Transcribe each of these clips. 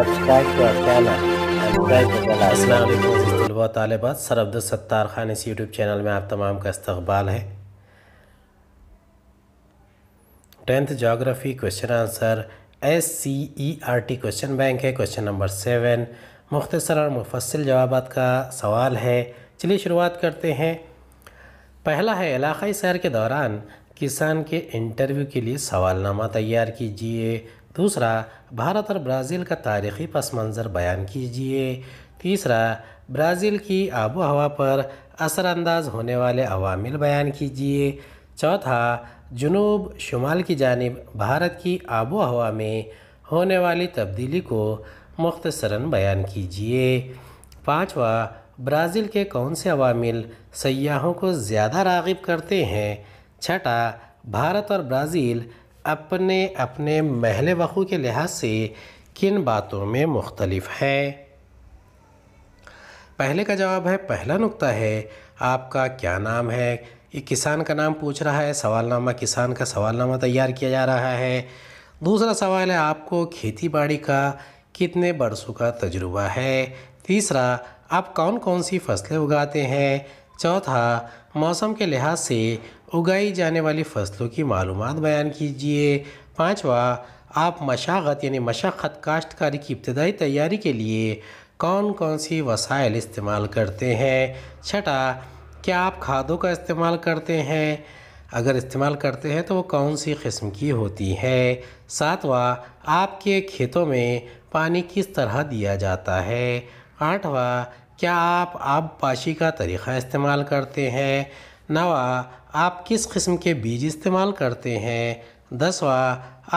subscribe तलबा sir Khan इस YouTube channel में आप तमाम का इस्तबाल है tenth geography question answer S C E R T question bank है क्वेश्चन नंबर सेवन मुख्तसर और मुफसल जवाब का सवाल है चलिए शुरुआत करते हैं पहला है इलाकई सैर के दौरान किसान के इंटरव्यू के लिए सवालनामा तैयार कीजिए दूसरा भारत और ब्राज़ील का तारीख़ी पस मंज़र बयान कीजिए तीसरा ब्राज़ील की आबो हवा पर असरानंदाज होने वाले अवामिल बयान कीजिए चौथा जुनूब शुमाल की जानब भारत की आबो हवा में होने वाली तब्दीली को मुख्तसरा बयान कीजिए पाँचवा ब्राज़ील के कौन से अवामिल सयाहों को ज़्यादा रागब करते हैं छठा भारत और ब्राज़ील अपने अपने महल वक़ू के लिहाज से किन बातों में मुख्तलफ है पहले का जवाब है पहला नुकता है आपका क्या नाम है ये किसान का नाम पूछ रहा है सवालनामा किसान का सवालनामा तैयार किया जा रहा है दूसरा सवाल है आपको खेती बाड़ी का कितने बरसों का तजुर्बा है तीसरा आप कौन कौन सी फसलें उगाते हैं चौथा मौसम के लिहाज से उगाई जाने वाली फसलों की मालूम बयान कीजिए पाँचवा आप मशागत यानी मशक्क़त काश्तकारी की इब्तदाई तैयारी के लिए कौन कौन सी वसाइल इस्तेमाल करते हैं छठा क्या आप खादों का इस्तेमाल करते हैं अगर इस्तेमाल करते हैं तो वो कौन सी किस्म की होती है सातवां आपके खेतों में पानी किस तरह दिया जाता है आठवां क्या आप आबपाशी का तरीक़ा इस्तेमाल करते हैं नवा आप किस किस्म के बीज इस्तेमाल करते हैं दसवा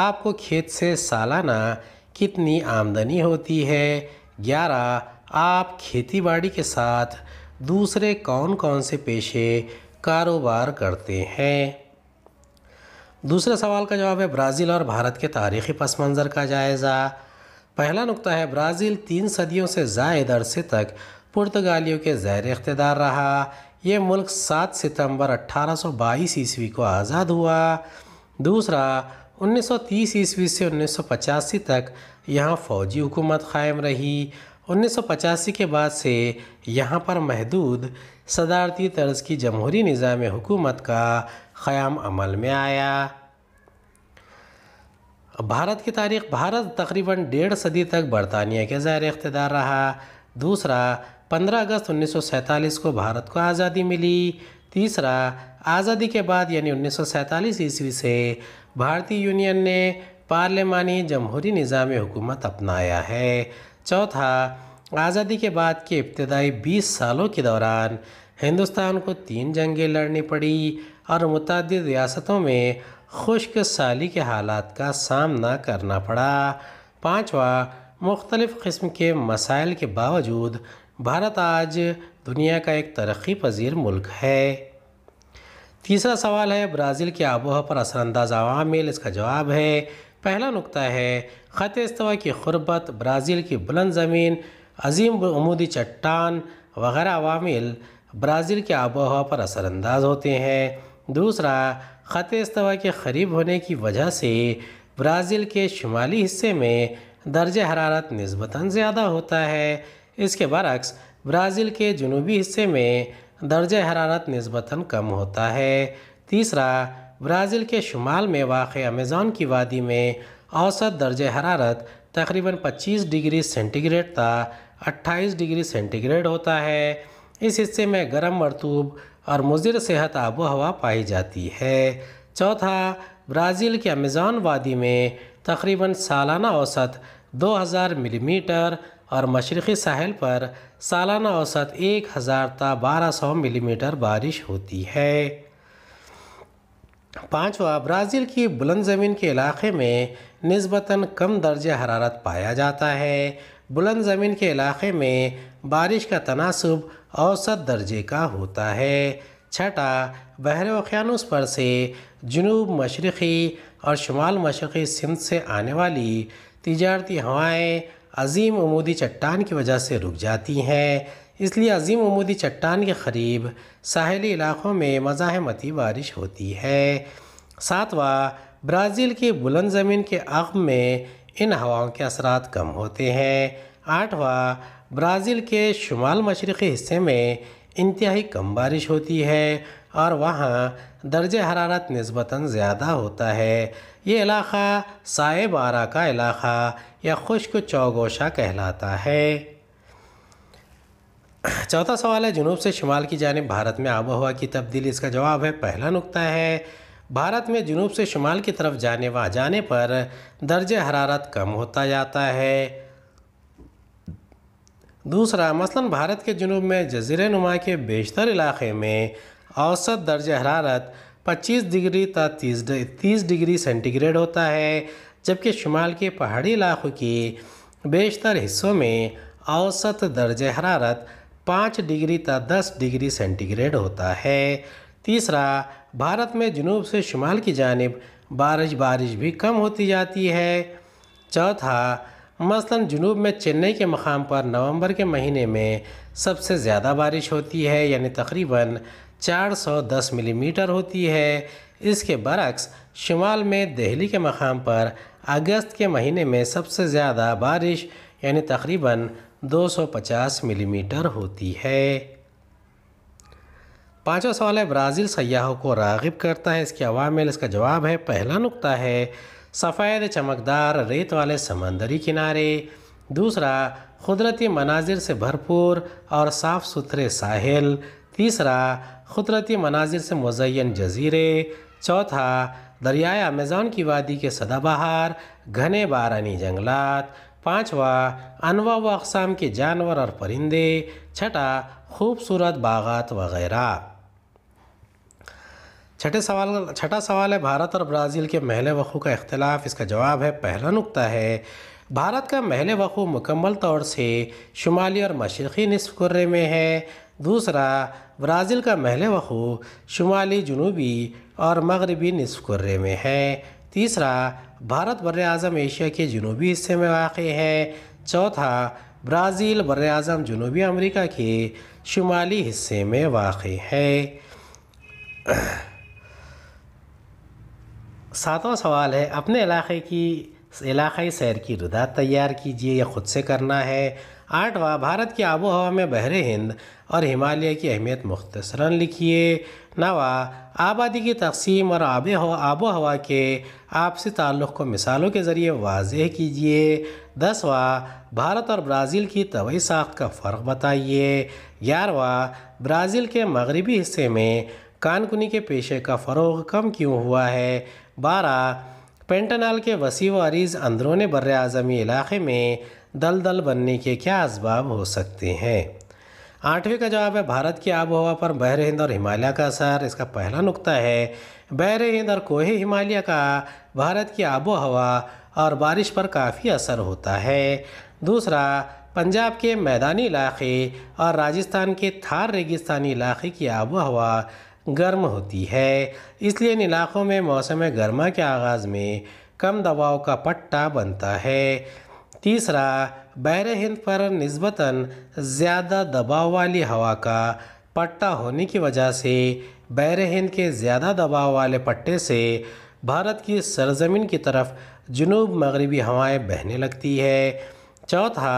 आपको खेत से सालाना कितनी आमदनी होती है ग्यारह आप खेती बाड़ी के साथ दूसरे कौन कौन से पेशे कारोबार करते हैं दूसरे सवाल का जवाब है ब्राज़ील और भारत के तारीख़ी पस मंज़र का जायज़ा पहला नुक्ता है ब्राज़ील तीन सदियों से जायद अरसे तक पुर्तगालियों के ज़ैर इकतदार रहा ये मुल्क 7 सितंबर 1822 ईस्वी को आज़ाद हुआ दूसरा 1930 ईस्वी से 1985 तक यहाँ फ़ौजी हुकूमत कायम रही 1985 के बाद से यहाँ पर महदूद सदारती तर्ज की जमहूरी निज़ाम हुकूमत का क़्याम अमल में आया भारत की तारीख भारत तकरीबन डेढ़ सदी तक बरतानिया के ज़ायर इकतदार रहा दूसरा 15 अगस्त उन्नीस को भारत को आज़ादी मिली तीसरा आज़ादी के बाद यानी उन्नीस ईस्वी से भारतीय यूनियन ने पार्लियामानी जमहूरी निज़ाम हुकूमत अपनाया है चौथा आज़ादी के बाद के इब्तदाई 20 सालों के दौरान हिंदुस्तान को तीन जंगें लड़नी पड़ी और मुतद रियासतों में खुश्क साली के हालात का सामना करना पड़ा पाँचवा मुख्तलफ़ के मसाइल के बावजूद भारत आज दुनिया का एक तरक्की पजीर मुल्क है तीसरा सवाल है ब्राज़ील की आबोह पर असरअंदाज अवामिल इसका जवाब है पहला नुकता है ख़त इस्तवा की खुरबत ब्राज़ील की बुलंद ज़मीन अजीम अमूदी चट्टान वगैरह अवामिल ब्राज़ील के आबोहवा पर असरानंदाज होते हैं दूसरा ख़त इस्तवा के करीब होने की वजह से ब्राज़ील के शुमाली हिस्से में दर्ज हरारत नस्बता ज़्यादा होता है इसके बरक्स ब्राज़ील के जनूबी हिस्से में दर्ज हरारत नस्बता कम होता है तीसरा ब्राज़ील के शुमाल में वाक़ अमेज़ोन की वादी में औसत दर्ज हरारत तकरीबन 25 डिग्री सेंटीग्रेड था 28 डिग्री सेंटीग्रेड होता है इस हिस्से में गर्म मरतूब और मुजिर सेहत आबो हवा पाई जाती है चौथा ब्राज़ील के अमेजान वादी में तकरीबन सालाना औसत 2000 मिलीमीटर mm और मशरक़ी साहल पर सालाना औसत एक हज़ार ता बारह सौ मिलीमीटर बारिश होती है पाँचवा ब्राज़ील की बुलंद ज़मीन के इलाके में नस्बता कम दर्ज हरारत पाया जाता है बुलंद ज़मीन के इलाके में बारिश का तनासब औसत दर्जे का होता है छठा बहर ओखियानस पर से जनूब मशरक़ी और शुमाल मशरक़ी सिंध से आने वाली तजारती हवाएँ अजीम अमूदी चट्टान की वजह से रुक जाती हैं इसलिए अजीम अमूदी चट्टान के करीब साहली इलाक़ों में मज़ाहमती बारिश होती है सातवा ब्राज़ील की बुलंद ज़मीन के अगम में इन हवाओं के असरात कम होते हैं आठवा ब्राज़ील के शुमाल मशरक़ी हिस्से में इंतहाई कम बारिश होती है और वहाँ दर्ज हरारत नस्बता ज़्यादा होता है ये इलाक़ा साएबारा का इलाक़ा या खुश्क चौगोशा कहलाता है चौथा सवाल है जुनूब से शुमाल की जानब भारत में आबो हवा की तब्दीली इसका जवाब है पहला नुकता है भारत में जुनूब से शुमाल की तरफ जाने व जाने पर दर्ज हरारत कम होता जाता है दूसरा मसलन भारत के जुनूब में जजीर नुमा के बेशतर इलाके में औसत दर्ज हरारत 25 डिग्री तक 30 डिग्री सेंटीग्रेड होता है जबकि शुमाल के पहाड़ी इलाकों के बेशतर हिस्सों में औसत दर्ज हरारत पाँच डिग्री तक दस डिग्री सेंटीग्रेड होता है तीसरा भारत में जनूब से शुमाल की जानब बारिश बारिश भी कम होती जाती है चौथा मसलन जनूब में चेन्नई के मकाम पर नवंबर के महीने में सबसे ज़्यादा बारिश होती है यानी तकरीबन 410 मिलीमीटर होती है इसके बरक्स शुमाल में दिल्ली के मकाम पर अगस्त के महीने में सबसे ज़्यादा बारिश यानी तकरीबन 250 मिलीमीटर होती है पाँचवा सवाल है ब्राज़ील सयाहों को रागब करता है इसके अवामिल इसका जवाब है पहला नुकता है सफ़ेद चमकदार रेत वाले समंदरी किनारे दूसरा कुदरती मनाजिर से भरपूर और साफ़ सुथरे साहिल तीसरा क़ुदरती मनाजिर से मुजैन जजीरे चौथा दरियाए अमेजान की वादी के सदाबहार घने बारानी जंगलात पाँचवा अनवा व अकसाम के जानवर और परिंदे छठा खूबसूरत बागात वगैरह छठे सवाल छठा सवाल है भारत और ब्राज़ील के महल वक़ू का इख्तलाफ इसका जवाब है पहला नुकता है भारत का महल वक़ू मुकम्मल तौर से शुमाली और मशरक़ी कुर्रे में है दूसरा ब्राज़ील का महल वखू शुमाली जनूबी और मगरबी नसफ़ में है तीसरा भारत बर अज़म एशिया के जनूबी हिस्से में वाक़ है चौथा ब्राज़ील बर अज़म जनूबी अमरीका के शुमाली हिस्से में वाक़ है सातवां सवाल है अपने इलाके की इलाकई सैर की रुदा तैयार कीजिए या ख़ुद से करना है आठवां भारत की आबो हवा में बहरे हिंद और हिमालय की अहमियत मुख्तसरा लिखिए नवा आबादी की तकसीम और आब आबो हवा के आपसी ताल्लुक़ को मिसालों के ज़रिए वाज कीजिए दसवा भारत और ब्राज़ील की तवी साख का फ़र्क बताइए ग्यारहवा ब्राज़ील के मगरबी हिस्से में कानकुनी के पेशे का फ़रोग कम क्यों हुआ है बारह पेंटनाल के वसी व अरीज़ अंदरून बर अज़मी इलाके में दल दल बनने के क्या इसबाब हो सकते हैं आठवें का जवाब है भारत की आबो हवा पर बहर हिंद और हिमालय का असर इसका पहला नुक्ता है बहर हिंद और कोहे हिमालय का भारत की आबो हवा और बारिश पर काफ़ी असर होता है दूसरा पंजाब के मैदानी इलाके और राजस्थान के थार रेगिस्तानी इलाके की आबो हवा गर्म होती है इसलिए इन इलाक़ों में मौसम गर्मा के आगाज़ में कम दबाव का पट्टा बनता है तीसरा बैर हिंद पर नस्बता ज़्यादा दबाव वाली हवा का पट्टा होने की वजह से बैर हिंद के ज़्यादा दबाव वाले पट्टे से भारत की सरजमीन की तरफ जनूब मगरबी हवाएं बहने लगती है चौथा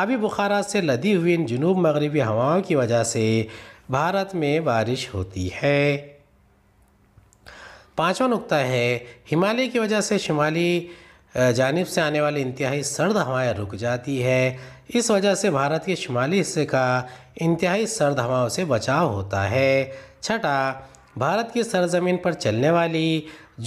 आबी बुखारा से लदी हुई इन जनूब मगरबी हवाओं की वजह से भारत में बारिश होती है पाँचवा नुकता है हिमालय की वजह से शुमाली जानब से आने वाली इंतहाई सर्द हवाएं रुक जाती है इस वजह से भारत के शुमाली हिस्से का इंतहाई सर्द हवाओं से बचाव होता है छठा भारत की सरजमीन पर चलने वाली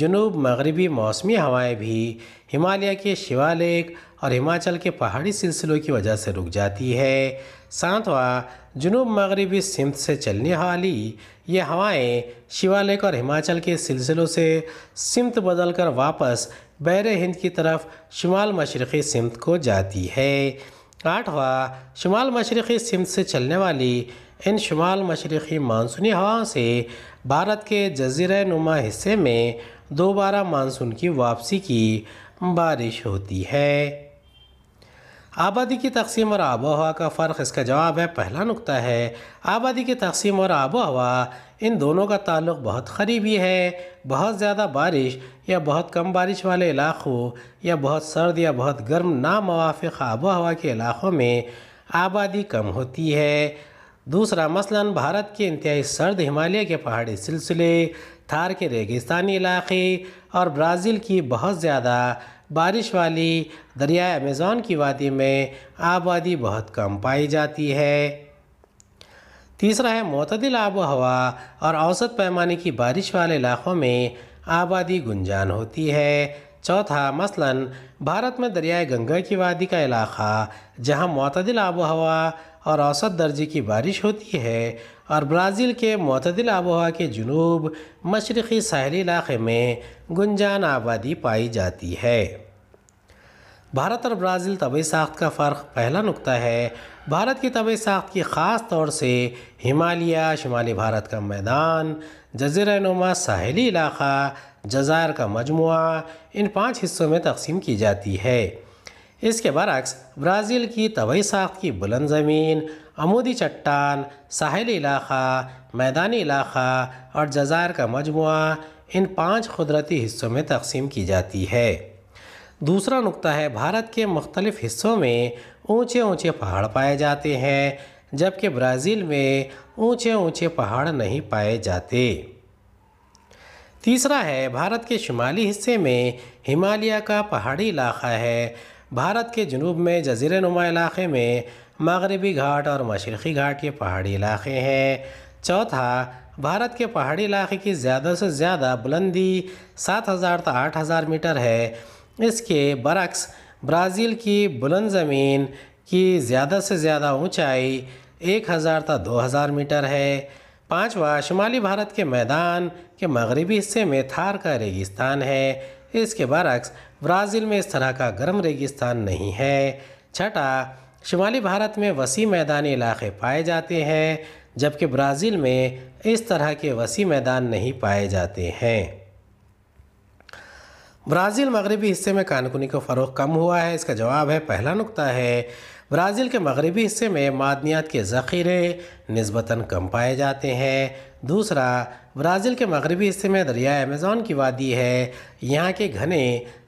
जनूब मगरबी मौसमी हवाएं भी हिमालय के शिवालिक और हिमाचल के पहाड़ी सिलसिलों की वजह से रुक जाती है सातवा जुनूब मगरबी सिमत से चलने वाली ये हवाएं शिवालिक और हिमाचल के सिलसिलों से सिमत बदल कर वापस बैर हिंद की तरफ शुमाल मशरक़ी सिमत को जाती है आठवा शुमाल मशरक़ी सिमत से चलने वाली इन शुमाल मशरक़ी मानसूनी हवाओं से भारत के जजीरा नुमा हिस्से में दोबारा मानसून की वापसी की बारिश होती है आबादी की तकसीम और आबो हवा का फ़र्क इसका जवाब है पहला नुकता है आबादी की तकसीम और आबो हवा इन दोनों का ताल्लुक बहुत करीबी है बहुत ज़्यादा बारिश या बहुत कम बारिश वाले इलाकों या बहुत सर्द या बहुत गर्म नामवाफ़ आबो हवा के इलाकों में आबादी कम होती है दूसरा मसला भारत के इंतहाई सर्द हिमालय के पहाड़ी सिलसिले थार के रेगिस्तानी इलाके और ब्राज़ील की बहुत ज़्यादा बारिश वाली दरिया अमेज़ोन की वादी में आबादी बहुत कम पाई जाती है तीसरा है मतदिल आब हवा और औसत पैमाने की बारिश वाले इलाक़ों में आबादी गुंजान होती है चौथा मसलन भारत में दरियाए गंगा की वादी का इलाका जहाँ मतदिल आब हवा और औसत दर्जे की बारिश होती है और ब्राज़ील के मतदिल आबोहा के जुनूब मशरक़ी साहली इलाक़े में गुंजान आबादी पाई जाती है भारत और ब्राज़ील तबी साख्त का फ़र्क पहला नुकता है भारत की तबी साख्त की ख़ास तौर से हिमालय शुमाली भारत का मैदान जजीरा नुमा साहली इलाक़ा जज़ायर का मजमु इन पाँच हिस्सों में तकसीम की जाती है इसके बरक्स ब्राज़ील की तबाही साख की बुलंद ज़मीन अमूदी चट्टान साहली इलाक़ा मैदानी इलाक़ा और जज़ार का मजमु इन पाँच कुदरती हिस्सों में तकसीम की जाती है दूसरा नुकता है भारत के मुख्तलिफ़ हिस्सों में ऊँचे ऊँचे पहाड़ पाए जाते हैं जबकि ब्राज़ील में ऊँचे ऊँचे पहाड़ नहीं पाए जाते तीसरा है भारत के शुमाली हिस्से में हिमालय का पहाड़ी इलाका है भारत के जनूब में जजीर नुमा इलाके में मगरबी घाट और मशरक़ी घाट के पहाड़ी इलाके हैं चौथा भारत के पहाड़ी इलाके की ज़्यादा से ज़्यादा बुलंदी 7000 आठ हज़ार मीटर है इसके बरक्स ब्राज़ील की बुलंद ज़मीन की ज़्यादा से ज़्यादा ऊंचाई 1000 दो 2000 मीटर है पाँचवा शुमाली भारत के मैदान के मगरबी हिस्से में थार का रेगिस्तान है इसके बरक्स ब्राज़ील में इस तरह का गर्म रेगिस्तान नहीं है छठा शुमाली भारत में वसी मैदानी इलाके पाए जाते हैं जबकि ब्राज़ील में इस तरह के वसी मैदान नहीं पाए जाते हैं ब्राज़ील मगरबी हिस्से में कानकुनी का फ़रोग कम हुआ है इसका जवाब है पहला नुकता है ब्राज़ील के मगरबी हिस्से में मादनियात के ज़ख़ीरे नस्बता कम पाए जाते हैं दूसरा ब्राज़ील के मगरबी हिस्से में दरिया अमेज़ोन की वादी है यहाँ के घने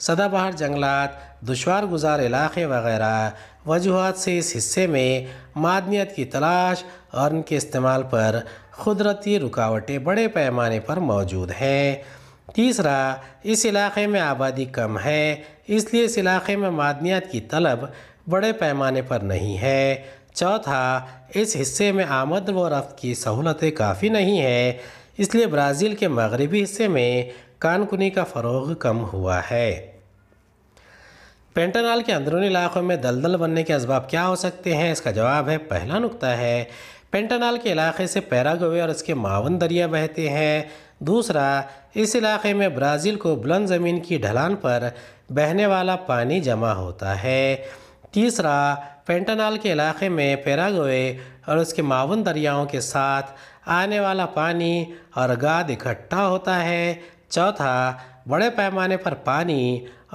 सदाबहार जंगलात दुशवार गुजार इलाके वगैरह वजूहत से इस हिस्से में मादनीत की तलाश और उनके इस्तेमाल पर कुदरती रुकावटें बड़े पैमाने पर मौजूद हैं तीसरा इस इलाके में आबादी कम है इसलिए इस इलाके में मादनीत की तलब बड़े पैमाने पर नहीं है चौथा इस हिस्से में आमद व रफ्त की सहूलतें काफ़ी नहीं है इसलिए ब्राज़ील के मगरबी हिस्से में कानकुनी का फ़रोग कम हुआ है पेंटानाल के अंदरूनी इलाकों में दलदल बनने के इसबाब क्या हो सकते हैं इसका जवाब है पहला नुकता है पेंटानाल के इलाके से पैरागोवे और इसके मावन दरिया बहते हैं दूसरा इस इलाके में ब्राज़ील को बुलंद ज़मीन की ढलान पर बहने वाला पानी जमा होता है तीसरा पेंटानाल के इलाके में पैरागोए और उसके माउन दरियाओं के साथ आने वाला पानी और गाद इकट्ठा होता है चौथा बड़े पैमाने पर पानी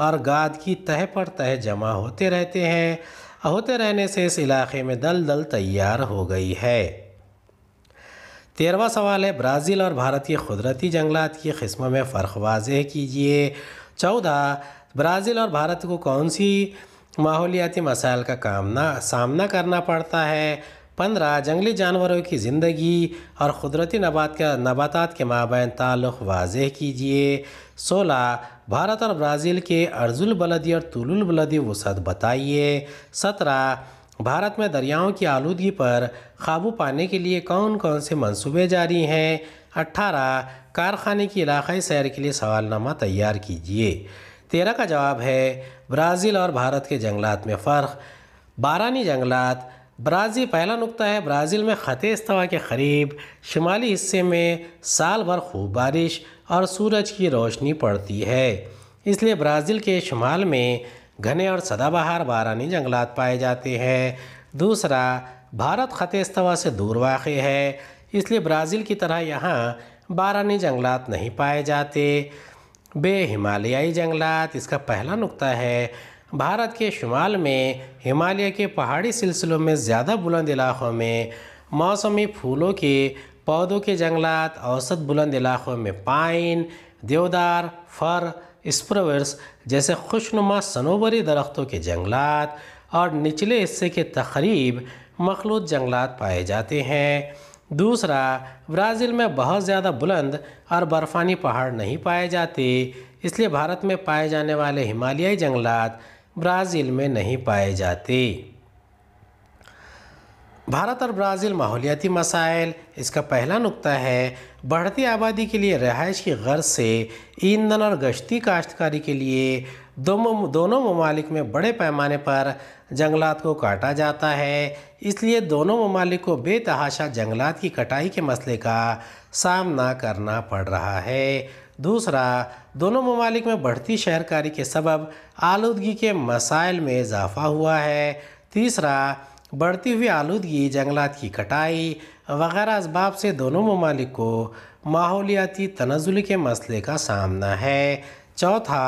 और गाद की तह पर तह जमा होते रहते हैं होते रहने से इस इलाके में दलदल तैयार हो गई है तेरहवा सवाल है ब्राज़ील और भारत के कुदरती जंगलात की किस्म में फ़र्क वाजह कीजिए चौदह ब्राज़ील और भारत को कौन सी माहौलियाती मसाइल का कामना सामना करना पड़ता है पंद्रह जंगली जानवरों की ज़िंदगी और क़ुदरती नबात के नबाता के माबैन ताल्लुक़ वाजह कीजिए सोलह भारत और ब्राज़ील के अर्जुल बलदी और तुलुल बलदी वसत बताइए सत्रह भारत में दरियाओं की आलूगी पर काबू पाने के लिए कौन कौन से मंसूबे जारी हैं अट्ठारह कारखाने की इलाकई सैर के लिए सवालनामा तैयार कीजिए तेरह का जवाब है ब्राज़ील और भारत के जंगलात में फ़र्क बारानी जंगलात ब्राज़ील पहला नुकता है ब्राज़ील में ख़ते इस्तवा के करीब शुमाली हिस्से में साल भर खूब बारिश और सूरज की रोशनी पड़ती है इसलिए ब्राज़ील के शुमाल में घने और सदाबहार बारानी जंगलात पाए जाते हैं दूसरा भारत ख़ते इस्तवा से दूर वाक़ है इसलिए ब्राज़ील की तरह यहाँ बारानी जंगलात नहीं पाए जाते बे हिमालयाई जंगलात इसका पहला नुकता है भारत के शुमाल में हिमालय के पहाड़ी सिलसिलों में ज़्यादा बुलंद इलाक़ों में मौसमी फूलों के पौधों के जंगलात औसत बुलंद इलाक़ों में पाइन देवदार फर स्प्रवर्स जैसे खुशनुमा सनोबरी दरख्तों के जंगलात और निचले हिस्से के तकरीब मखलूत जंगलात पाए जाते हैं दूसरा ब्राज़ील में बहुत ज़्यादा बुलंद और बर्फ़ानी पहाड़ नहीं पाए जाते इसलिए भारत में पाए जाने वाले हिमालयी जंगलात ब्राज़ील में नहीं पाए जाते भारत और ब्राज़ील माहौलियाती मसाइल इसका पहला नुक्ता है बढ़ती आबादी के लिए रहायश की गर्ज से ईंधन और गश्ती काश्तकारी के लिए दोनों दोनों ममालिक में बड़े पैमाने पर जंगलात को काटा जाता है इसलिए दोनों ममालिक को बेतहाशा जंगलात की कटाई के मसले का सामना करना पड़ रहा है दूसरा दोनों ममालिक में बढ़ती शहरकारी के सबब आलूदगी के मसाइल में इजाफा हुआ है तीसरा बढ़ती हुई आलूदगी जंगलात की कटाई वगैरह इसबाब से दोनों ममालिक को माहौलियाती तनजुल के मसले का सामना है चौथा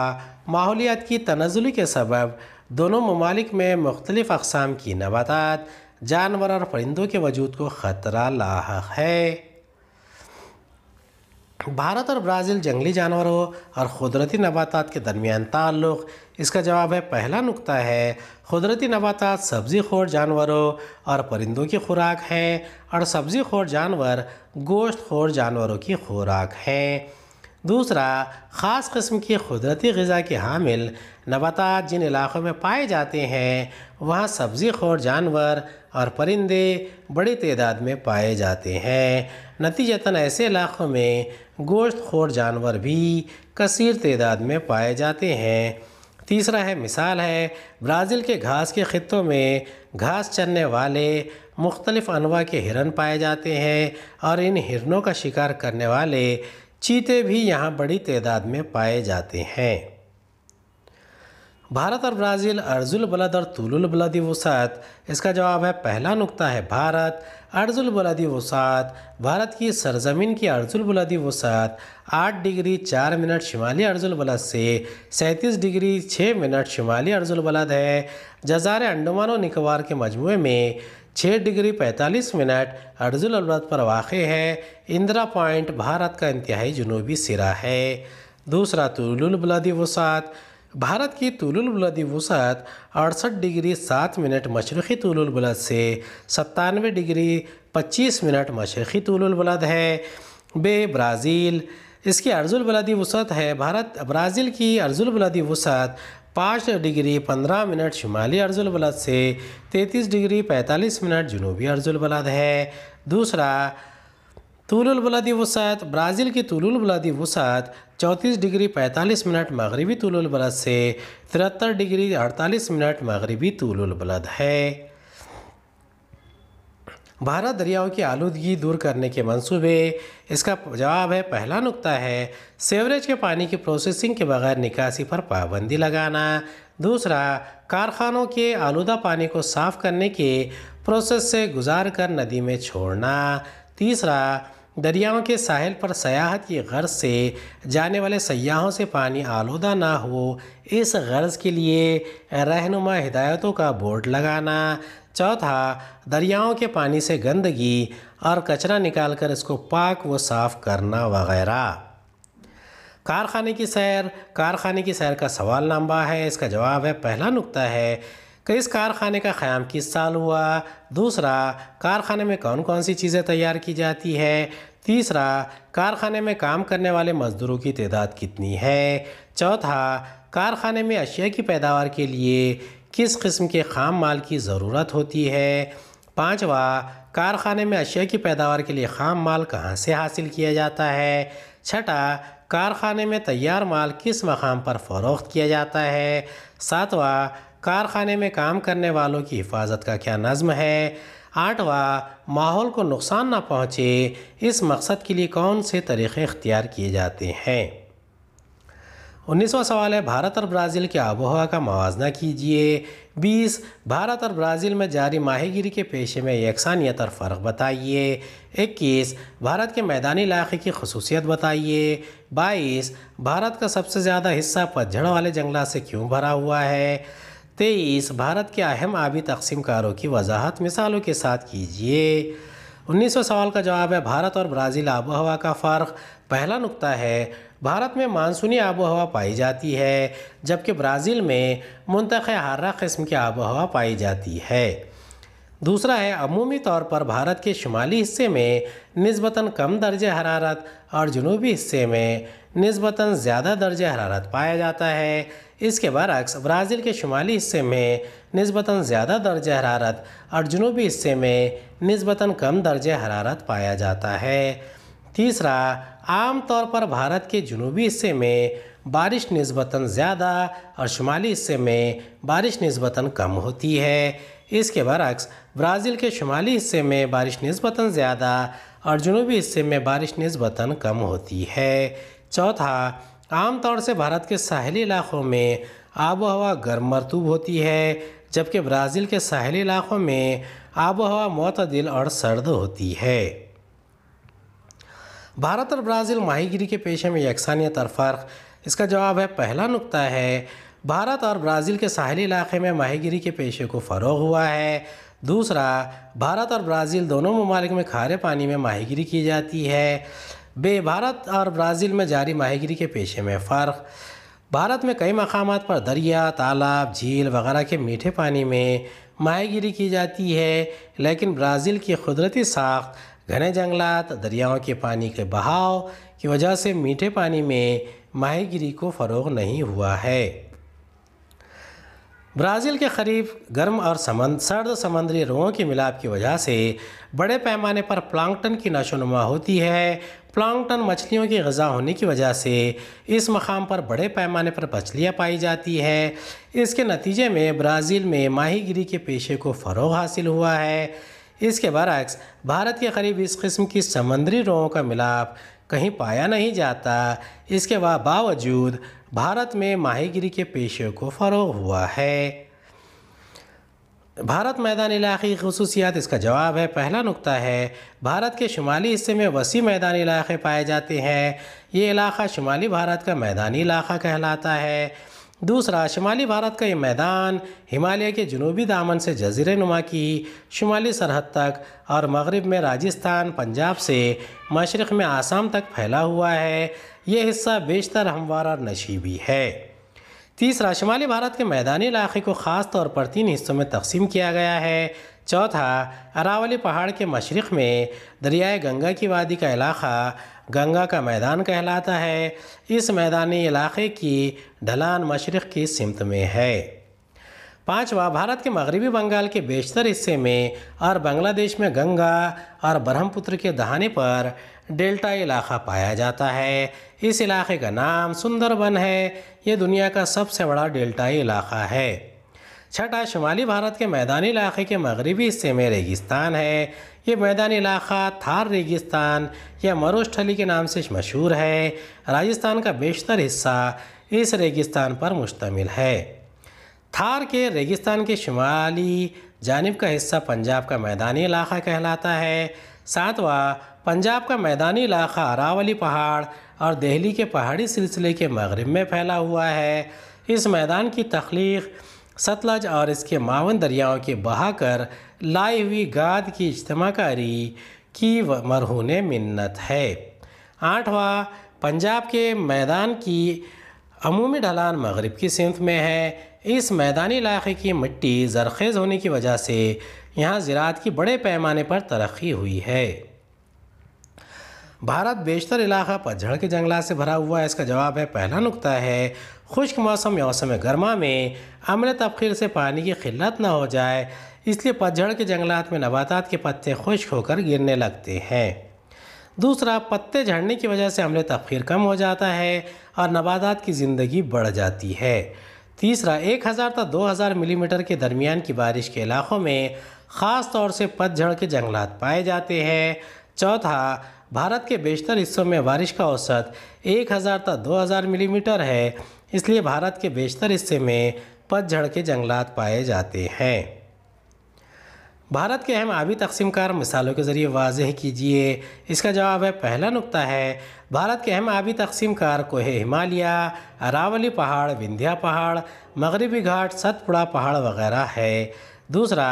माहौलियात की तनाजुल के सबब दोनों ममालिक में मुख्तलिफ़ अकसाम की नबातात जानवर और परिंदों के वजूद को ख़तरा लाक है भारत और ब्राज़ील जंगली जानवरों और क़ुदरती नबातात के दरमियान ताल्लुक़ इसका जवाब है पहला नुकता है क़ुदरती नबातात सब्ज़ी खोर जानवरों और परिंदों की खुराक हैं और सब्ज़ी खोर जानवर गोश्त खोर जानवरों की खुराक हैं दूसरा ख़ास कस्म की कुदरती गज़ा के हामिल नबातात जिन इलाक़ों में पाए जाते हैं वहाँ सब्ज़ी खोर जानवर और परिंदे बड़ी तदाद में पाए जाते हैं नतीजतन ऐसे इलाक़ों में गोश्त खोर जानवर भी कसर तदाद में पाए जाते हैं तीसरा है मिसाल है ब्राज़ील के घास के ख़त्ों में घास चरने वाले मुख्तलिफ़ अनवा के हिरन पाए जाते हैं और इन हिरनों का शिकार करने वाले चीते भी यहाँ बड़ी तादाद में पाए जाते हैं भारत और ब्राज़ील अर्जुल बलद और तुलुल बलदी वसात इसका जवाब है पहला नुकता है भारत अर्जुल बलदी वसात भारत की सरजमीन की अर्जुल बलदी वसात आठ डिग्री चार मिनट शिमाली अर्जुल बलद से सैंतीस डिग्री छः मिनट शुमाली अर्जुल बलद है जजार अंडमान और निकोबार के मजमू में छः डिग्री पैंतालीस मिनट अर्जुल अलवत पर वाक़ है इंदिरा पॉइंट भारत का इंतहाई जनूबी सिरा है दूसरा तुलुलबलदी वसात भारत की तुलुलबलदी वसात अड़सठ डिग्री सात मिनट मशरक़ी तुलुलबलद से सत्तानवे डिग्री पच्चीस मिनट मशरक़ी तुलुलबलद है बे ब्राज़ील इसकी अर्जुल बलादी वसत है भारत ब्राज़ील की अर्जुल बलादी वसत पाँच डिग्री पंद्रह मिनट शुमाली अर्जुल बलद से तैंतीस डिग्री पैंतालीस मिनट जनूबी अर्जुल बलद है दूसरा तुलुल बलदी वसात ब्राज़ील की तुलुल बलदी वसात चौंतीस डिग्री पैंतालीस मिनट मगरबी तुलुल बलद से तिहत्तर डिग्री अड़तालीस मिनट मगरबी तुलुल बलद है बारह दरियाओं की आलूदगी दूर करने के मंसूबे इसका जवाब है पहला नुकता है सेवरेज के पानी की प्रोसेसिंग के बगैर निकासी पर पाबंदी लगाना दूसरा कारखानों के आलूदा पानी को साफ़ करने के प्रोसेस से गुजार कर नदी में छोड़ना तीसरा दरियाओं के साहिल पर सयाहत की गर्ज से जाने वाले सयाहों से पानी आलूदा ना हो इस गर्ज के लिए रहनुमा हिदायतों का बोर्ड लगाना चौथा दरियाओं के पानी से गंदगी और कचरा निकालकर इसको पाक व साफ़ करना वगैरह कारखाने की सैर कारखाने की सैर का सवाल लंबा है इसका जवाब है पहला नुकता है कि इस कारखाने का क़्याम किस साल हुआ दूसरा कारखाने में कौन कौन सी चीज़ें तैयार की जाती है तीसरा कारखाने में काम करने वाले मज़दूरों की तादाद कितनी है चौथा कारखाने में अशिया की पैदावार के लिए किस किस्म के खाम माल की ज़रूरत होती है पाँचवा कारखाने में अशिया की पैदावार के लिए खाम माल कहाँ से हासिल किया जाता है छठा कारखाने में तैयार माल किस मकाम पर फ़रोख्त किया जाता है सातवा कारखाने में काम करने वालों की हिफाजत का क्या नज़म है आठवा माहौल को नुकसान ना पहुँचे इस मकसद के लिए कौन से तरीक़े इख्तियार किए जाते हैं उन्नीसवा सवाल है भारत और ब्राज़ील के आबोहवा का मुजना कीजिए बीस भारत और ब्राज़ील में जारी माहिगिरी के पेशे में यकसानियत और फ़र्क बताइए इक्कीस भारत के मैदानी इलाके की खसूसियत बताइए बाईस भारत का सबसे ज़्यादा हिस्सा पतझड़ वाले जंगला से क्यों भरा हुआ है तेईस भारत के अहम आबी तकसीम कारों की वजाहत मिसालों के साथ कीजिए उन्नीसवें सवाल का जवाब है भारत और ब्राज़ील आबो हवा का फ़र्क पहला नुकता है भारत में मानसूनी आबो हवा पाई जाती है जबकि ब्राज़ील में मुंतख हारा कस्म की आबो हवा पाई जाती है दूसरा है अमूमी तौर पर भारत के शुमाली हिस्से में नस्बता कम दर्ज हरारत और जनूबी हिस्से में नस्बता ज़्यादा दर्ज हरारत पाया जाता है इसके बरक्स ब्राज़ील के शुमाली हिस्से में नस्बता ज़्यादा दर्ज हरारत और जनूबी हिस्से में नस्बता कम दर्ज हरारत पाया जाता है तीसरा आमतौर पर भारत के जनूबी हिस्से में बारिश नस्बता ज़्यादा और शुमाली हिस्से में बारिश नस्बता कम होती है इसके बरक्स ब्राज़ील के शुमाली हिस्से में बारिश नस्बता ज़्यादा और जुनूबी हिस्से में बारिश नस्बता कम होती है चौथा आमतौर से भारत के साहली इलाक़ों में आबो हवा गर्म मरतूब होती है जबकि ब्राज़ील के साहली इलाक़ों में आबो हवा मतदिल और सर्द होती है भारत और ब्राज़ील माहिगिरी के पेशे में यकसानियत और फ़र्क इसका जवाब है पहला नुकता है भारत और ब्राज़ील के साहली इलाके में माहिगिरी के पेशे को फ़रोग हुआ है दूसरा भारत और ब्राज़ील दोनों ममालिक में खारे पानी में माहिगिरी की जाती है बे भारत और ब्राज़ील में जारी माहिगिरी के पेशे में फ़र्क भारत में कई मकाम पर दरिया तालाब झील वगैरह के मीठे पानी में माहिगिरी की जाती है लेकिन ब्राज़ील की कुदरती साख घने जंगलात दरियाओं के पानी के बहाव की वजह से मीठे पानी में माहिगिरी को फ़रोग नहीं हुआ है ब्राज़ील के करीब गर्म और समंद सर्द समंदरी रोगों के मिलाप की वजह से बड़े पैमाने पर प्लांकटन की नशोनुमा होती है प्लांकटन मछलियों की गज़ा होने की वजह से इस मकाम पर बड़े पैमाने पर मछलियाँ पाई जाती है इसके नतीजे में ब्राज़ील में माहीगिरी के पेशे को फ़रोग हासिल हुआ है इसके बरक्स भारत के करीब इस किस्म की समंदरी रोहों का मिलाप कहीं पाया नहीं जाता इसके बावजूद भारत में माहिगिरी के पेशे को फ़रोग हुआ है भारत मैदान इलाके की खसूसियात इसका जवाब है पहला नुकता है भारत के शुमाली हिस्से में वसी मैदानी इलाके पाए जाते हैं ये इलाका शुमाली भारत का मैदानी इलाका कहलाता है दूसरा शुमाली भारत का ये मैदान हिमालय के जनूबी दामन से जजीरे नुमा की शुमाली सरहद तक और मगरब में राजस्थान पंजाब से मशरक़ में आसाम तक फैला हुआ है ये हिस्सा बेशतर हमवार और नशीबी है तीसरा शुमाली भारत के मैदानी इलाके को ख़ास तौर पर तीन हिस्सों में तकसीम किया गया है चौथा अरावली पहाड़ के मशरक़ में दरियाए गंगा की वादी का इलाका गंगा का मैदान कहलाता है इस मैदानी इलाके की ढलान मशरक़ की सिमत में है पाँचवा भारत के मगरबी बंगाल के बेशतर हिस्से में और बांग्लादेश में गंगा और ब्रह्मपुत्र के दहाने पर डेल्टा इलाका पाया जाता है इस इलाके का नाम सुंदरबन है ये दुनिया का सबसे बड़ा डेल्टा इलाका है छठा शुमाली भारत के मैदानी इलाके के मगरबी हिस्से में रेगिस्तान है ये मैदानी इलाका थार रेगिस्तान या मरुस्थली के नाम से मशहूर है राजस्थान का बेशतर हिस्सा इस रेगिस्तान पर मुश्तमिल है थार के रेगिस्तान के शुमाली जानब का हिस्सा पंजाब का मैदानी इलाका कहलाता है सातवा पंजाब का मैदानी इलाका अरावली पहाड़ और दिल्ली के पहाड़ी सिलसिले के मगरब में फैला हुआ है इस मैदान की तख्लीक सतलज और इसके मावन दरियाओं के बहाकर लाई हुई गाद की इज्तमाकारी की मरहून मिन्नत है आठवां पंजाब के मैदान की अमूमी ढलान मगरब की सिंत में है इस मैदानी इलाके की मिट्टी जरखेज़ होने की वजह से यहाँ ज़रात की बड़े पैमाने पर तरक्की हुई है भारत बेशतर इलाका पतझड़ के जंगलात से भरा हुआ है इसका जवाब है पहला नुकता है खुश्क मौसम या मौसम गर्मा में अमल तबखीर से पानी की किल्लत ना हो जाए इसलिए पतझड़ के जंगलात में नबातात के पत्ते खुश्क होकर गिरने लगते हैं दूसरा पत्ते झड़ने की वजह से अमल तबखीर कम हो जाता है और नबातात की ज़िंदगी बढ़ जाती है तीसरा एक हज़ार तक दो हज़ार मिलीमीटर के दरमियान की बारिश के इलाक़ों में ख़ास तौर से पतझड़ के जंगलात पाए जाते हैं चौथा भारत के बेशतर हिस्सों में बारिश का औसत 1000 तक दो मिलीमीटर है इसलिए भारत के बेशतर हिस्से में पतझड़ के जंगलात पाए जाते हैं भारत के अहम आबी तकसीमकार मिसालों के ज़रिए वाज कीजिए इसका जवाब है पहला नुकता है भारत के अहम आबी तकसीमकार कोहे हिमालय अरावली पहाड़ विंध्या पहाड़ मगरबी घाट सतपुड़ा पहाड़ वगैरह है दूसरा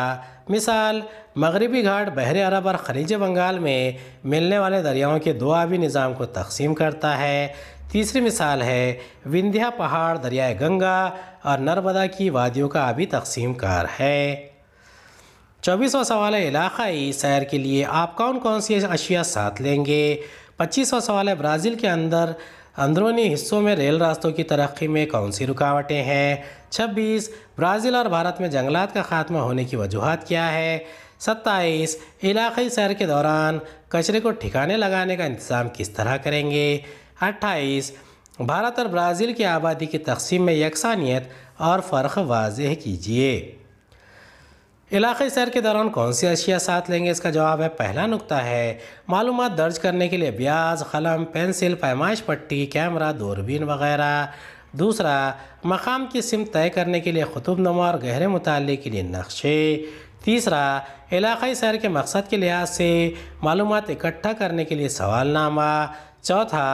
मिसाल मगरबी घाट बहरे अरब और खलीज बंगाल में मिलने वाले दरियाओं के दो आबी निज़ाम को तकसीम करता है तीसरी मिसाल है विंध्या पहाड़ दरियाए गंगा और नर्मदा की वादियों का आबी तकसीम कार है चौबीसवा सवाल है इलाकई सैर के लिए आप कौन कौन सी अशिया साथ लेंगे पच्चीसवा सवाल है ब्राज़ील के अंदर अंदरूनी हिस्सों में रेल रास्तों की तरक्की में कौन सी रुकावटें हैं छब्बीस ब्राज़ील और भारत में जंगलात का खात्मा होने की वजूहत क्या है सत्ताईस इलाकई सैर के दौरान कचरे को ठिकाने लगाने का इंतज़ाम किस तरह करेंगे अट्ठाईस भारत और ब्राज़ील की आबादी की तकसीम में यकसानियत और फ़र्क वाज कीजिए इलाके सैर के दौरान कौन सी अशिया साथ लेंगे इसका जवाब है पहला नुकता है मालूम दर्ज करने के लिए ब्याज कलम पेंसिल पैमाइश पट्टी कैमरा दूरबीन वगैरह दूसरा मकाम की सिम तय करने के लिए नमा और गहरे मुताले के लिए नक्शे तीसरा इलाकई सैर के मकसद के लिहाज से मालूम इकट्ठा करने के लिए सवालनामा चौथा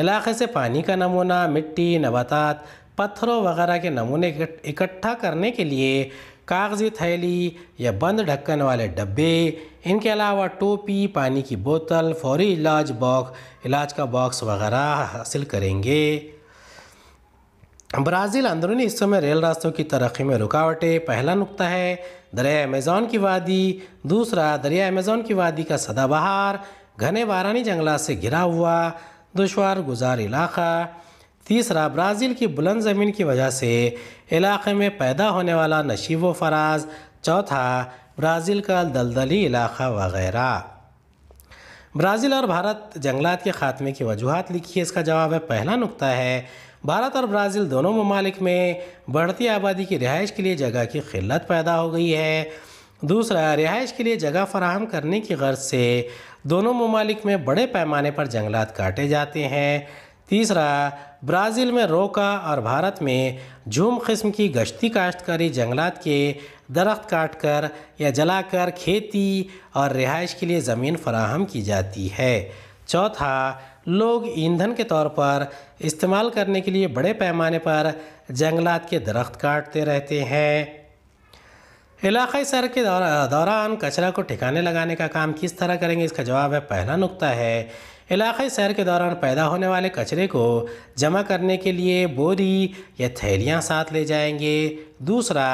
इलाके से पानी का नमूना मिट्टी नबातात पत्थरों वगैरह के नमूने इकट्ठा करने के लिए कागज़ी थैली या बंद ढक्कन वाले डब्बे इनके अलावा टोपी पानी की बोतल फौरी इलाज बॉक्स इलाज का बॉक्स वगैरह हासिल करेंगे ब्राज़ील अंदरूनी हिस्सों में रेल रास्तों की तरक्की में रुकावटें पहला नुकता है दरिया अमेज़ोन की वादी दूसरा दरिया अमेज़ोन की वादी का सदाबहार घने बारानी जंगलात से घिरा हुआ दुशवार गुजार इलाका तीसरा ब्राज़ील की बुलंद ज़मीन की वजह से इलाके में पैदा होने वाला नशीब व फराज चौथा ब्राज़ील का दलदली इलाका वगैरह ब्राज़ील और भारत जंगलात के ख़ात्मे की वजूहत लिखी है इसका जवाब है पहला नुकता है भारत और ब्राज़ील दोनों ममालिक में बढ़ती आबादी की रिहाइश के लिए जगह की किल्लत पैदा हो गई है दूसरा रिहाइश के लिए जगह फराहम करने की गर्ज से दोनों ममालिक में बड़े पैमाने पर जंगलात काटे जाते हैं तीसरा ब्राज़ील में रोका और भारत में झूम कस्म की गश्ती काश्तकारी जंगलात के दरख्त काट कर या जलाकर खेती और रिहाइश के लिए ज़मीन फराहम की जाती है चौथा लोग ईंधन के तौर पर इस्तेमाल करने के लिए बड़े पैमाने पर जंगलात के दरख्त काटते रहते हैं इलाकई सर के दौरान कचरा को ठिकाने लगाने का काम किस तरह करेंगे इसका जवाब है पहला नुकता है इलाकई सैर के दौरान पैदा होने वाले कचरे को जमा करने के लिए बोरी या थैलियाँ साथ ले जाएंगे दूसरा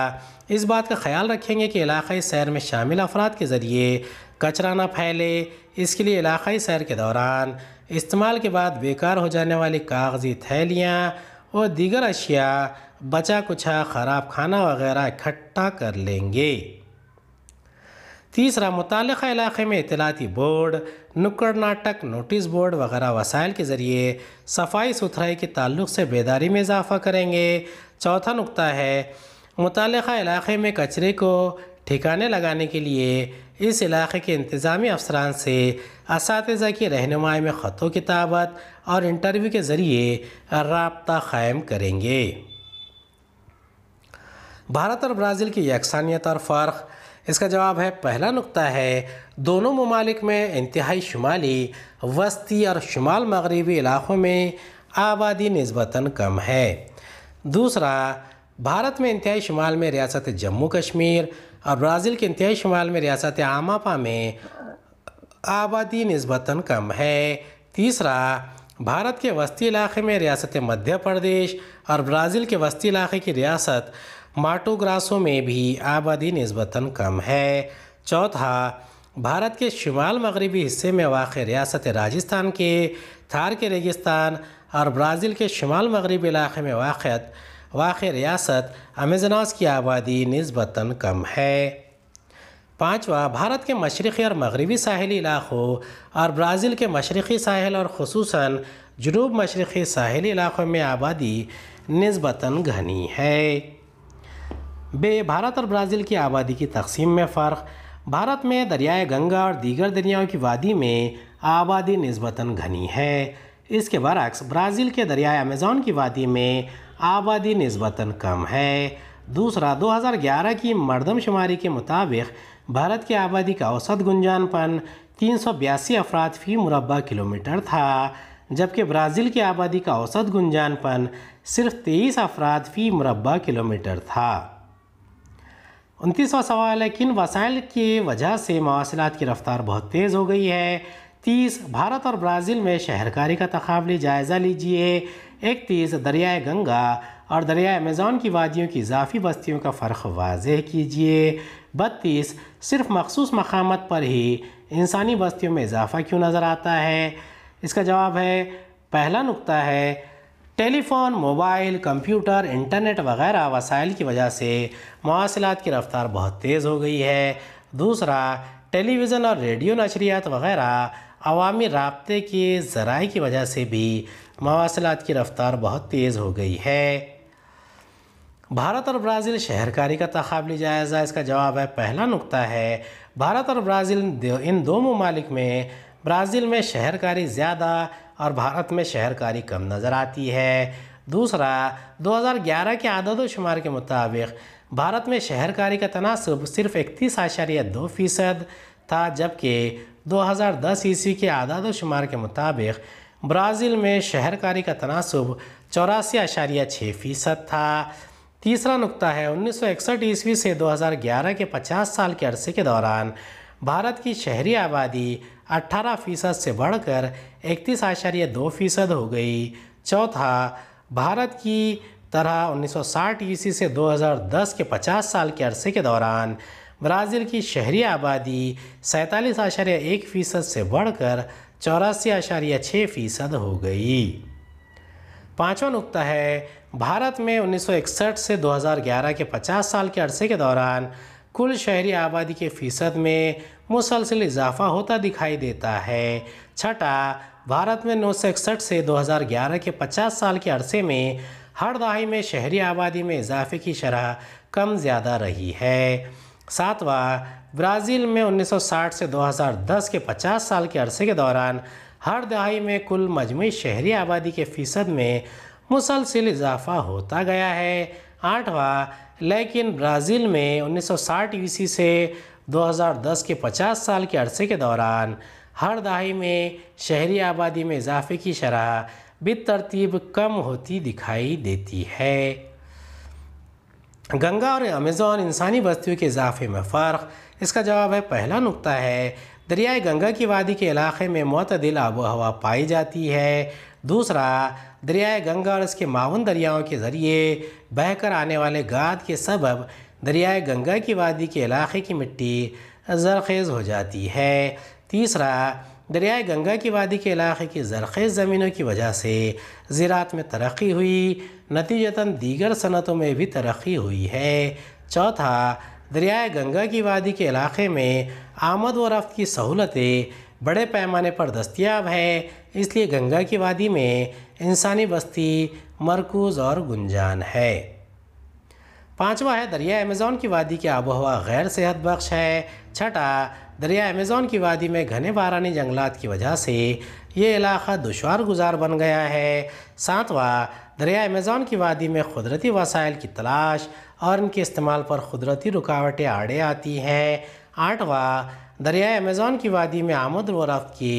इस बात का ख्याल रखेंगे कि इलाकई सैर में शामिल अफराद के ज़रिए कचरा ना फैले इसके लिए इलाकई सैर के दौरान इस्तेमाल के बाद बेकार हो जाने वाली कागज़ी थैलियाँ और दीगर अशिया बचा कुछा ख़राब खाना वगैरह इकट्ठा कर लेंगे तीसरा मुतल इलाक़े में इतलाती बोर्ड नुक्कड़ नाटक नोटिस बोर्ड वगैरह वसाइल के ज़रिए सफाई सुथराई के ताल्लुक से बेदारी में इजाफ़ा करेंगे चौथा नुकता है मुतल इलाक़े में कचरे को ठिकाने लगाने के लिए इस इलाके के इंतज़ामी अफसरान से इस की रहनुमाई में ख़त किताबत और इंटरव्यू के ज़रिए रबता क़ायम करेंगे भारत और ब्राज़ील की यकसानियत और फ़र्क़ इसका जवाब है पहला नुकता है दोनों ममालिक में इंतहाई शुमाली वस्ती और शुमाल मगरबी इलाक़ों में आबादी नस्बता कम है दूसरा भारत में इंतहाई शुमाल में रियासत जम्मू कश्मीर और ब्राज़ील के इंतहाई शुमाल में रियासत आमापा में आबादी नस्बता कम है तीसरा भारत के वस्ती इलाके में रियासत मध्य प्रदेश और ब्राज़ील के वस्ती इलाके की रियासत माटोग्रासो में भी आबादी नस्बता कम है चौथा भारत के शुमाल मगरबी हिस्से में वाक़ रियासत राजस्थान के थार के रेगिस्तान और ब्राज़ील के शुमाल मगरबी इलाके में वाक़ वाक़ रियासत अमेजनास की आबादी नस्बता कम है पाँचवा भारत के मशरक़ी और मगरबी साहली इलाकों और ब्राज़ील के मशरक़ी साहल और खसूस जनूब मशरक़ी साहली इलाक़ों में आबादी नस्बता घनी है बे भारत और ब्राज़ील की आबादी की तकसीम में फ़र्क भारत में दरियाए गंगा और दीगर दरियाओं की वादी में आबादी नस्बता घनी है इसके बरक्स ब्राज़ील के दरियाए अमेज़ोन की वादी में आबादी नस्बता कम है दूसरा 2011 की मरदमशुमारी के मुताबिक भारत की आबादी का औसत गुंजानपन तीन सौ बयासी अफराद फ़ी मुरबा किलोमीटर था जबकि ब्राज़ील की आबादी का औसत गुंजानपन सिर्फ तेईस अफराद फ़ी मुरबा किलोमीटर था उनतीसवा सवाल है किन वसाइल की वजह से मवासलात की रफ्तार बहुत तेज़ हो गई है तीस भारत और ब्राज़ील में शहरकारी का तकावली जायज़ा लीजिए इकतीस दरियाए गंगा और दरियाए अमेज़ान की वादियों की इजाफी बस्तियों का फ़र्क वाज कीजिए बत्तीस सिर्फ मखसूस मकामत पर ही इंसानी बस्तियों में इजाफ़ा क्यों नज़र आता है इसका जवाब है पहला नुकता है टेलीफोन मोबाइल कंप्यूटर इंटरनेट वगैरह वसाइल की वजह से मवासिलत की रफ़्तार बहुत तेज़ हो गई है दूसरा टेलीविज़न और रेडियो नशरियात वगैरह अवामी रबते के ज़राए की वजह से भी मवासिलत की रफ़्तार बहुत तेज़ हो गई है भारत और ब्राज़ील शहरकारी का तकबली जायज़ा इसका जवाब है पहला नुकता है भारत और ब्राज़ील इन दो ममालिक में ब्राज़ील में शहरकारी ज़्यादा और भारत में शहरकारी कम नज़र आती है दूसरा 2011 के आदद शुमार के मुताबिक भारत में शहरकारी का तनासब सिर्फ इकतीस आशारिया दो फ़ीसद था जबकि 2010 ईस्वी के आदाद शुमार के मुताबिक ब्राज़ील में शहरकारी का तनासब चौरासी आशारिया छः फ़ीसद था तीसरा नुकता है 1961 ईस्वी से 2011 के 50 साल के अरसे के दौरान भारत की शहरी आबादी 18 फीसद से बढ़कर इकतीस आशार्य दो फीसद हो गई चौथा भारत की तरह 1960 ईस्वी से 2010 के 50 साल के अरसे के दौरान ब्राज़ील की शहरी आबादी सैंतालीस आशार्य एक फ़ीसद से बढ़कर चौरासी आशार्य छः फ़ीसद हो गई पांचवा नुकता है भारत में 1961 से 2011 के 50 साल के अरसे के दौरान कुल शहरी आबादी के फीसद में मुसलसिल इजाफा होता दिखाई देता है छठा भारत में नौ से इकसठ से 2011 के 50 साल के अरसे में हर दहाई में शहरी आबादी में इजाफे की शरह कम ज़्यादा रही है सातवां ब्राज़ील में 1960 से 2010 के 50 साल के अरसे के दौरान हर दहाई में कुल मजमू शहरी आबादी के फ़ीसद में मुसलसिल इजाफा होता गया है आठवां लेकिन ब्राज़ील में 1960 ईस्वी से 2010 के 50 साल के अरसे के दौरान हर दहाई में शहरी आबादी में इजाफे की शरह बदतरतीब कम होती दिखाई देती है गंगा और अमेज़ोन इंसानी बस्तियों के इजाफे में फ़र्क इसका जवाब है पहला नुकता है दरियाए गंगा की वादी के इलाके में मतदिल आबो हवा पाई जाती है दूसरा दरियाए गंगा और इसके मावन दरियाओं के ज़रिए बहकर आने वाले गाद के सबब दरियाए गंगा की वादी के इलाके की मिट्टी जरखेज़ हो जाती है तीसरा दरियाए गंगा की वादी के इलाके की जरखेज़ ज़मीनों की वजह से ज़रात में तरक्की हुई नतीजतन दीगर सनतों में भी तरक्की हुई है चौथा दरियाए गंगा की वादी के इलाके में आमद व रफ्त की सहूलतें बड़े पैमाने पर दस्तियाब है इसलिए गंगा की वादी में इंसानी बस्ती मरकूज और गुंजान है पाँचवा है दरिया अमेज़ोन की वादी की आबो हवा गैर सेहत बख्श है छठा दरिया अमेज़ोन की वादी में घने बारानी जंगलात की वजह से ये इलाका दुशवार गुजार बन गया है सातवा दरिया अमेज़ोन की वादी में कुदरती वसाइल की तलाश और इनके इस्तेमाल पर कुदरती रुकावटें आड़े आती हैं आठवां दरियाए अमेज़ोन की वादी में आमद व रफ्त की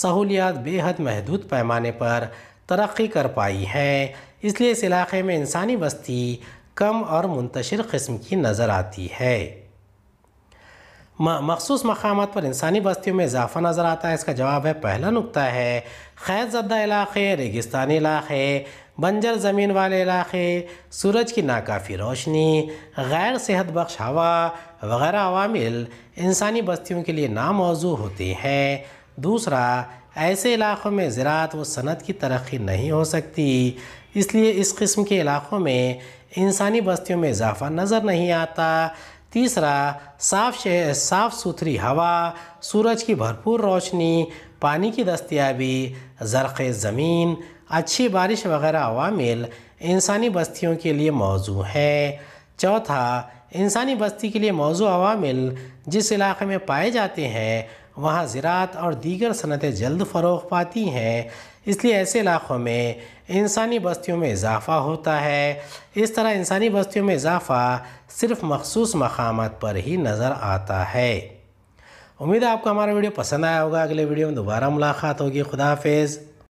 सहूलियात बेहद महदूद पैमाने पर तरक्की कर पाई हैं इसलिए इस इलाके में इंसानी बस्ती कम और मुंतशर कस्म की नज़र आती है मखसूस मकाम पर इंसानी बस्तियों में इजाफा नज़र आता है इसका जवाब है पहला नुकता है खैर जदा इलाके रेगिस्तानी इलाके बंजर ज़मीन वाले इलाके सूरज की नाकाफ़ी रोशनी गैर सेहत बख्श हवा वगैरह अवामिल इंसानी बस्तियों के लिए नामौजू होते हैं दूसरा ऐसे इलाक़ों में ज़रात व सनत की तरक्की नहीं हो सकती इसलिए इस किस्म के इलाक़ों में इंसानी बस्तियों में इजाफा नज़र नहीं आता तीसरा साफ शहर साफ सुथरी हवा सूरज की भरपूर रोशनी पानी की दस्तियाबी जरख़ ज़मीन अच्छी बारिश वगैरह अवामिल इंसानी बस्तियों के लिए मौजू है चौथा इंसानी बस्ती के लिए मौजू अवामिल जिस इलाके में पाए जाते हैं वहाँ ज़रात और दीगर सनतें जल्द फ़रोग पाती हैं इसलिए ऐसे इलाक़ों में इंसानी बस्तियों में इजाफ़ा होता है इस तरह इंसानी बस्तियों में इजाफ़ा सिर्फ मखसूस मकाम पर ही नज़र आता है उम्मीद है आपको हमारा वीडियो पसंद आया होगा अगले वीडियो में दोबारा मुलाकात होगी खुदाफेज़